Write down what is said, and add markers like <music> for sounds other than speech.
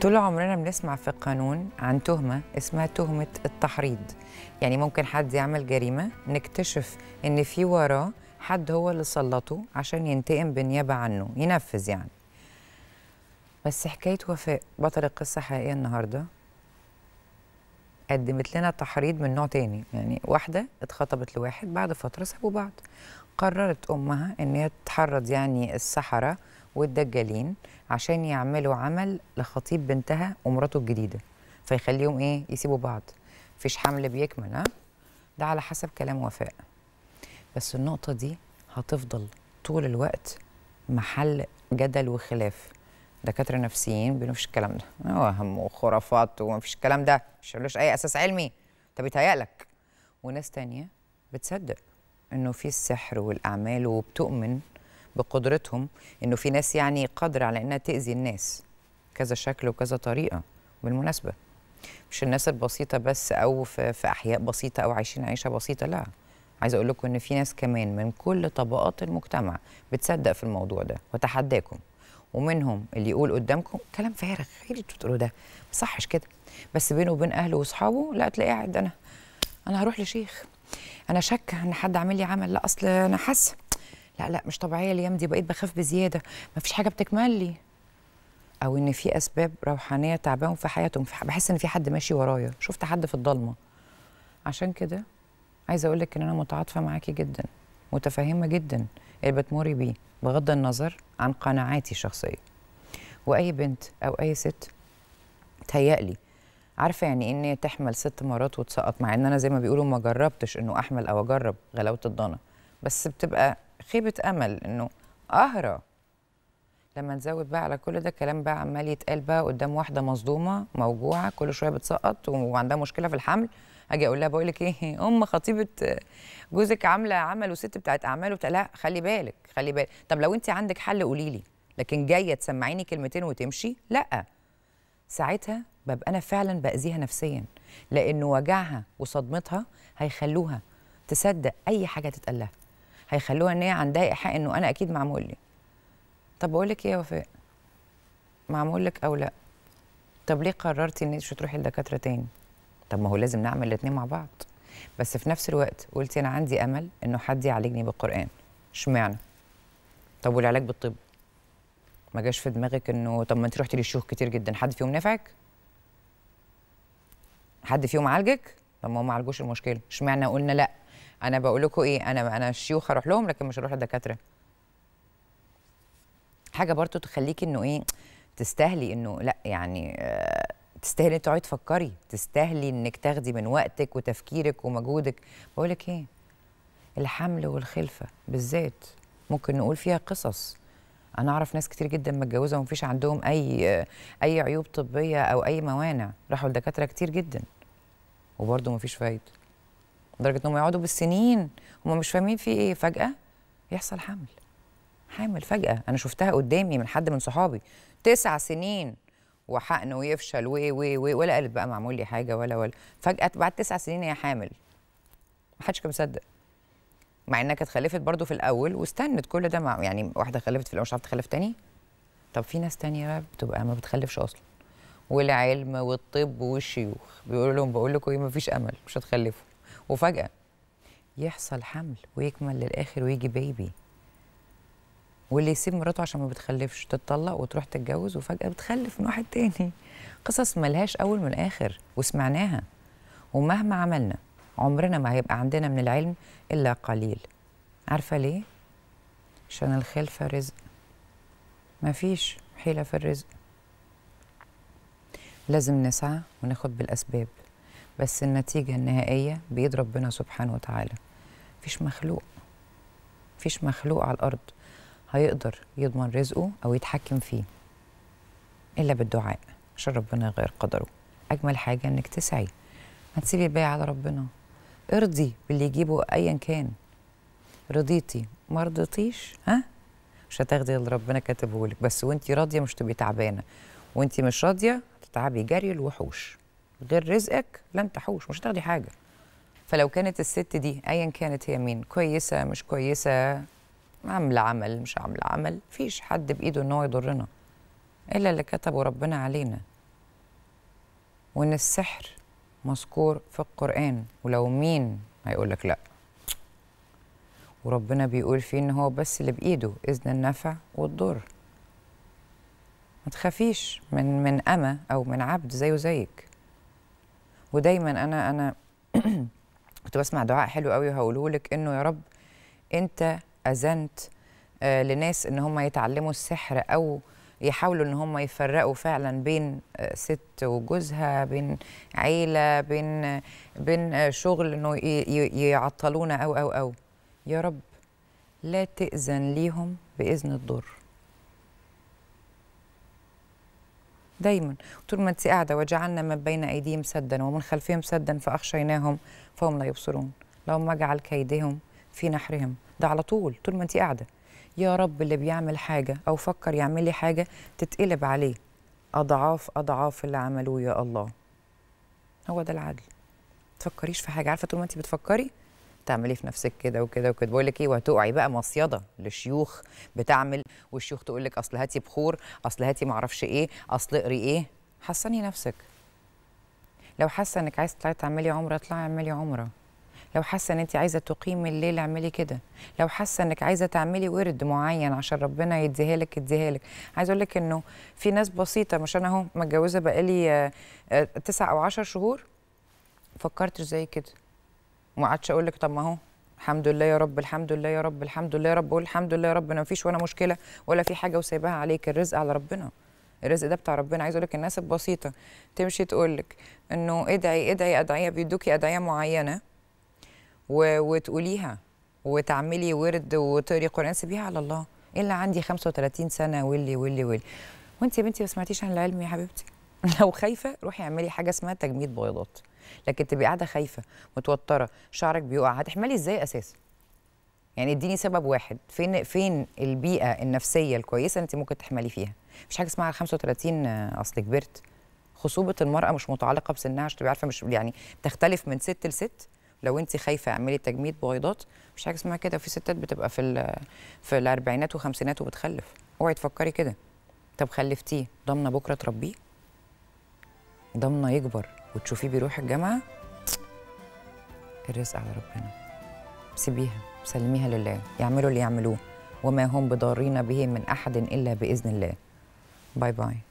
طول عمرنا بنسمع في القانون عن تهمة اسمها تهمة التحريض يعني ممكن حد يعمل جريمة نكتشف إن في وراه حد هو اللي سلطه عشان ينتقم بالنيابة عنه ينفذ يعني بس حكاية وفاء بطل القصة حقيقية النهاردة قدمت لنا تحريض من نوع تاني يعني واحدة اتخطبت لواحد بعد فترة سابوا بعض قررت أمها إن هي تحرض يعني السحرة والدجالين عشان يعملوا عمل لخطيب بنتها ومراته الجديده فيخليهم ايه يسيبوا بعض مفيش حمل بيكمل ها ده على حسب كلام وفاء بس النقطه دي هتفضل طول الوقت محل جدل وخلاف دكاتره نفسيين بيقولوا الكلام ده هو هم وخرافات ومفيش الكلام ده مش ملوش اي اساس علمي انت بيتهيألك وناس تانية بتصدق انه في السحر والاعمال وبتؤمن بقدرتهم انه في ناس يعني قادره على انها تاذي الناس كذا شكل وكذا طريقه بالمناسبه مش الناس البسيطه بس او في, في احياء بسيطه او عايشين عيشه بسيطه لا عايزه اقول لكم ان في ناس كمان من كل طبقات المجتمع بتصدق في الموضوع ده وتحداكم ومنهم اللي يقول قدامكم كلام فارغ ايه اللي بتقولوا ده ما صحش كده بس بينه وبين اهله واصحابه لا تلاقيه قاعد انا انا هروح لشيخ انا شاكه ان حد عامل لي عمل لا اصل انا حاسه لا لا مش طبيعيه الايام دي بقيت بخاف بزياده مفيش حاجه بتكمل لي او ان في اسباب روحانيه تعباهم في حياتهم بحس ان في حد ماشي ورايا شفت حد في الضلمه عشان كده عايزه اقول لك ان انا متعاطفه معاكي جدا متفهمه جدا اللي بتمري بيه بغض النظر عن قناعاتي الشخصيه واي بنت او اي ست تهيألي عارفه يعني ايه ان هي تحمل ست مرات وتسقط مع ان انا زي ما بيقولوا ما جربتش انه احمل او اجرب غلاوه الضنا بس بتبقى خيبه امل انه قهرة لما نزود بقى على كل ده كلام بقى عمال يتقال بقى قدام واحده مصدومه موجوعه كل شويه بتسقط وعندها مشكله في الحمل اجي اقول لها بقول لك ايه <laughs> ام خطيبه جوزك عامله عمل وست بتاعت اعمال وبتاع لا خلي بالك خلي بالك طب لو انت عندك حل قولي لي لكن جايه تسمعيني كلمتين وتمشي لا ساعتها ببقى انا فعلا باذيها نفسيا لان وجعها وصدمتها هيخلوها تصدق اي حاجه تتقال لها هيخلوها ان هي عندها ايحاء انه انا اكيد معمول لي طب بقول لك ايه يا وفاء معمول لك او لا طب ليه قررتي ان انت مش هتروحي لدكاتره تاني طب ما هو لازم نعمل الاثنين مع بعض بس في نفس الوقت قلتي انا عندي امل انه حد يعالجني بالقران اشمعنى طب والعلاج بالطب ما جاش في دماغك انه طب ما انت رحتي للشيوخ كتير جدا حد فيهم نفعك حد فيهم عالجك طب ما هو ما عالجوش المشكله اشمعنى قلنا لا انا بقول لكم ايه انا انا الشيوخ اروح لهم لكن مش هروح للدكاتره حاجه برضو تخليكي انه ايه تستاهلي انه لا يعني آه تستاهلي تقعدي تفكري تستاهلي انك تاخدي من وقتك وتفكيرك ومجهودك بقول لك ايه الحمل والخلفه بالذات ممكن نقول فيها قصص انا اعرف ناس كتير جدا متجوزه ومفيش عندهم اي آه، اي عيوب طبيه او اي موانع راحوا لدكاتره كتير جدا وبرضه مفيش فايده لدرجه انهم يقعدوا بالسنين هم مش فاهمين في ايه فجاه يحصل حمل حامل فجاه انا شفتها قدامي من حد من صحابي تسع سنين وحقن ويفشل و و و ولا قالت بقى معمول لي حاجه ولا ولا فجاه بعد تسع سنين هي حامل ما حدش كان مصدق مع انها كانت خلفت برضه في الاول واستنت كل ده مع يعني واحده خلفت في الاول مش عارفه تخلف تاني طب في ناس تانية بقى بتبقى ما بتخلفش اصلا والعلم والطب والشيوخ بيقولوا لهم بقول لكم ايه ما فيش امل مش هتخلفوا وفجاه يحصل حمل ويكمل للاخر ويجي بيبي واللي يسيب مراته عشان ما بتخلفش تتطلق وتروح تتجوز وفجاه بتخلف من واحد تاني قصص ملهاش اول من اخر وسمعناها ومهما عملنا عمرنا ما هيبقى عندنا من العلم الا قليل عارفه ليه عشان الخلفه رزق مفيش حيله في الرزق لازم نسعى وناخد بالاسباب بس النتيجة النهائية بيد ربنا سبحانه وتعالى مفيش مخلوق مفيش مخلوق على الأرض هيقدر يضمن رزقه أو يتحكم فيه إلا بالدعاء عشان ربنا يغير قدره أجمل حاجة إنك تسعي ما تسيبي الباقي على ربنا ارضي باللي يجيبه أيا كان رضيتي ما رضيتيش ها مش هتاخدي اللي ربنا كاتبه لك بس وانت راضيه مش تبقي تعبانه وانت مش راضيه هتتعبي جري الوحوش غير رزقك لن تحوش مش هتاخدي حاجه فلو كانت الست دي ايا كانت هي مين كويسه مش كويسه عامله عمل مش عامله عمل مفيش حد بايده ان هو يضرنا الا اللي كتبه ربنا علينا وان السحر مذكور في القران ولو مين هيقول لك لا وربنا بيقول فيه ان هو بس اللي بايده اذن النفع والضر ما تخافيش من من اما او من عبد زيه زيك ودايما انا انا <clears throat> كنت بسمع دعاء حلو قوي وهقوله لك انه يا رب انت اذنت آه، لناس ان هم يتعلموا السحر او يحاولوا ان هم يفرقوا فعلا بين آه، ست وجوزها بين عيله بين آه، بين شغل انه يعطلونا او او او يا رب لا تاذن ليهم باذن الضر دايما طول ما انت قاعده وجعلنا من بين ايديهم سدا ومن خلفهم سدا فاخشيناهم فهم لا يبصرون ما جعل كيدهم في نحرهم ده على طول طول ما انت قاعده يا رب اللي بيعمل حاجه او فكر يعمل لي حاجه تتقلب عليه اضعاف اضعاف اللي عملوه يا الله هو ده العدل تفكريش في حاجه عارفه طول ما انت بتفكري تعملي في نفسك كده وكده وكده بقول لك ايه وهتقعي بقى مصيده للشيوخ بتعمل والشيوخ تقول لك اصل هاتي بخور اصل هاتي معرفش ايه اصل اقري ايه حسني نفسك لو حاسه انك عايزه تطلعي تعملي عمره اطلعي اعملي عمره لو حاسه ان انت عايزه تقيمي الليل اعملي كده لو حاسه انك عايزه تعملي ورد معين عشان ربنا يديها لك يديها لك عايزه اقول لك انه في ناس بسيطه مش انا اهو متجوزه بقالي آه، آه، تسع او عشر شهور فكرتش زي كده وما عادش اقول لك طب ما هو الحمد لله يا رب الحمد لله يا رب الحمد لله يا رب قول الحمد لله يا رب انا مفيش ولا مشكله ولا في حاجه وسايباها عليك الرزق على ربنا الرزق ده بتاع ربنا عايز اقول لك الناس البسيطه تمشي تقول لك انه ادعي ادعي ادعيه بيدوكي ادعيه معينه و... وتقوليها وتعملي ورد وتقري قران سيبيها على الله إيه الا عندي 35 سنه واللي واللي واللي وانت يا بنتي ما سمعتيش عن العلم يا حبيبتي <laughs> لو خايفه روحي اعملي حاجه اسمها تجميد بويضات لكن تبقي قاعده خايفه متوتره شعرك بيقع هتحملي ازاي اساسا يعني اديني سبب واحد فين فين البيئه النفسيه الكويسه اللي انت ممكن تحملي فيها مش حاجه اسمها 35 آه، اصل كبرت خصوبه المراه مش متعلقه بسنها عشان تبقي عارفه مش يعني بتختلف من ست لست لو انت خايفه اعملي تجميد بويضات مش حاجه اسمها كده في ستات بتبقى في في الاربعينات وخمسينات وبتخلف اوعي تفكري كده طب خلفتيه ضامنه بكره تربيه ضامنه يكبر وتشوفيه بيروح الجامعه الرزق على ربنا سيبيها سلميها لله يعملوا اللي يعملوه وما هم بضارين به من احد الا باذن الله باي باي